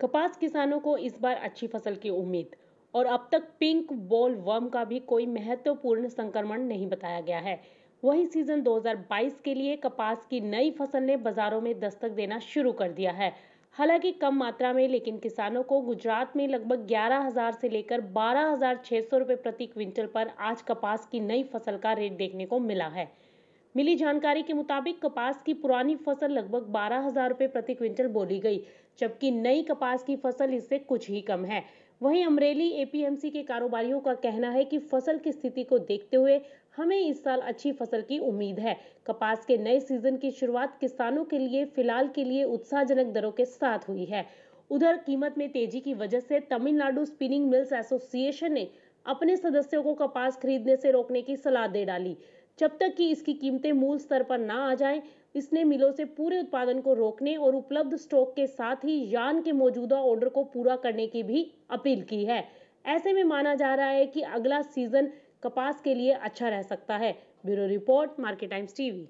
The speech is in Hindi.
कपास किसानों को इस बार अच्छी फसल की उम्मीद और अब तक पिंक बॉल वर्म का भी कोई महत्वपूर्ण संक्रमण नहीं बताया गया है वही सीजन 2022 के लिए कपास की नई फसल ने बाजारों में दस्तक देना शुरू कर दिया है हालांकि कम मात्रा में लेकिन किसानों को गुजरात में लगभग 11,000 से लेकर 12,600 रुपए प्रति क्विंटल पर आज कपास की नई फसल का रेट देखने को मिला है मिली जानकारी के मुताबिक कपास की पुरानी फसल लगभग बारह हजार रुपए प्रति क्विंटल बोली गई जबकि नई कपास की फसल इससे कुछ ही कम है वहीं अमरेली एपीएमसी के कारोबारियों का कहना है कि फसल की स्थिति को देखते हुए हमें इस साल अच्छी फसल की उम्मीद है कपास के नए सीजन की शुरुआत किसानों के लिए फिलहाल के लिए उत्साहजनक दरों के साथ हुई है उधर कीमत में तेजी की वजह से तमिलनाडु स्पिनिंग मिल्स एसोसिएशन ने अपने सदस्यों को कपास खरीदने से रोकने की सलाह दे डाली जब तक कि इसकी कीमतें मूल स्तर पर ना आ जाएं, इसने मिलों से पूरे उत्पादन को रोकने और उपलब्ध स्टॉक के साथ ही यान के मौजूदा ऑर्डर को पूरा करने की भी अपील की है ऐसे में माना जा रहा है कि अगला सीजन कपास के लिए अच्छा रह सकता है bureau report Market Times TV